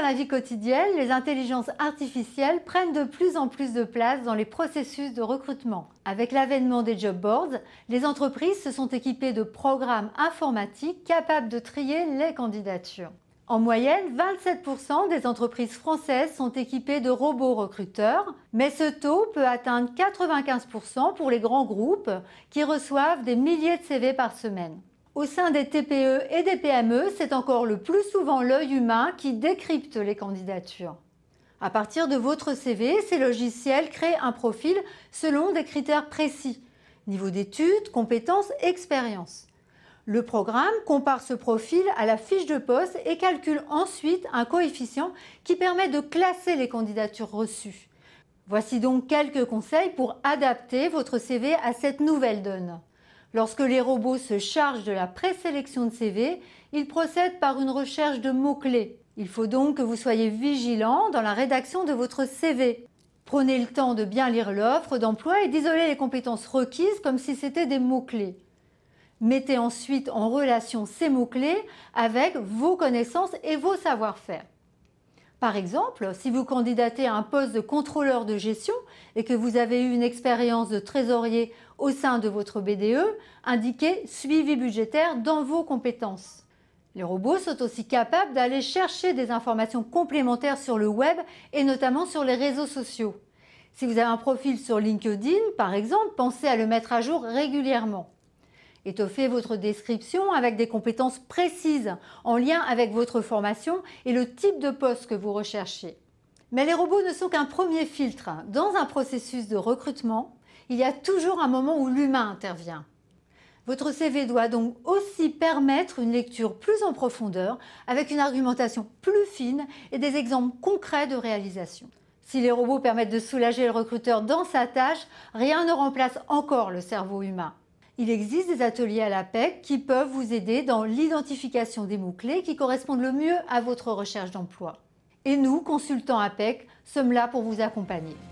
dans la vie quotidienne, les intelligences artificielles prennent de plus en plus de place dans les processus de recrutement. Avec l'avènement des job boards, les entreprises se sont équipées de programmes informatiques capables de trier les candidatures. En moyenne, 27% des entreprises françaises sont équipées de robots recruteurs, mais ce taux peut atteindre 95% pour les grands groupes qui reçoivent des milliers de CV par semaine. Au sein des TPE et des PME, c'est encore le plus souvent l'œil humain qui décrypte les candidatures. À partir de votre CV, ces logiciels créent un profil selon des critères précis niveau d'études, compétences, expérience. Le programme compare ce profil à la fiche de poste et calcule ensuite un coefficient qui permet de classer les candidatures reçues. Voici donc quelques conseils pour adapter votre CV à cette nouvelle donne. Lorsque les robots se chargent de la présélection de CV, ils procèdent par une recherche de mots-clés. Il faut donc que vous soyez vigilant dans la rédaction de votre CV. Prenez le temps de bien lire l'offre d'emploi et d'isoler les compétences requises comme si c'était des mots-clés. Mettez ensuite en relation ces mots-clés avec vos connaissances et vos savoir-faire. Par exemple, si vous candidatez à un poste de contrôleur de gestion et que vous avez eu une expérience de trésorier au sein de votre BDE, indiquez suivi budgétaire dans vos compétences. Les robots sont aussi capables d'aller chercher des informations complémentaires sur le web et notamment sur les réseaux sociaux. Si vous avez un profil sur LinkedIn, par exemple, pensez à le mettre à jour régulièrement. Étoffez votre description avec des compétences précises en lien avec votre formation et le type de poste que vous recherchez. Mais les robots ne sont qu'un premier filtre. Dans un processus de recrutement, il y a toujours un moment où l'humain intervient. Votre CV doit donc aussi permettre une lecture plus en profondeur avec une argumentation plus fine et des exemples concrets de réalisation. Si les robots permettent de soulager le recruteur dans sa tâche, rien ne remplace encore le cerveau humain. Il existe des ateliers à l'APEC qui peuvent vous aider dans l'identification des mots-clés qui correspondent le mieux à votre recherche d'emploi. Et nous, consultants APEC, sommes là pour vous accompagner.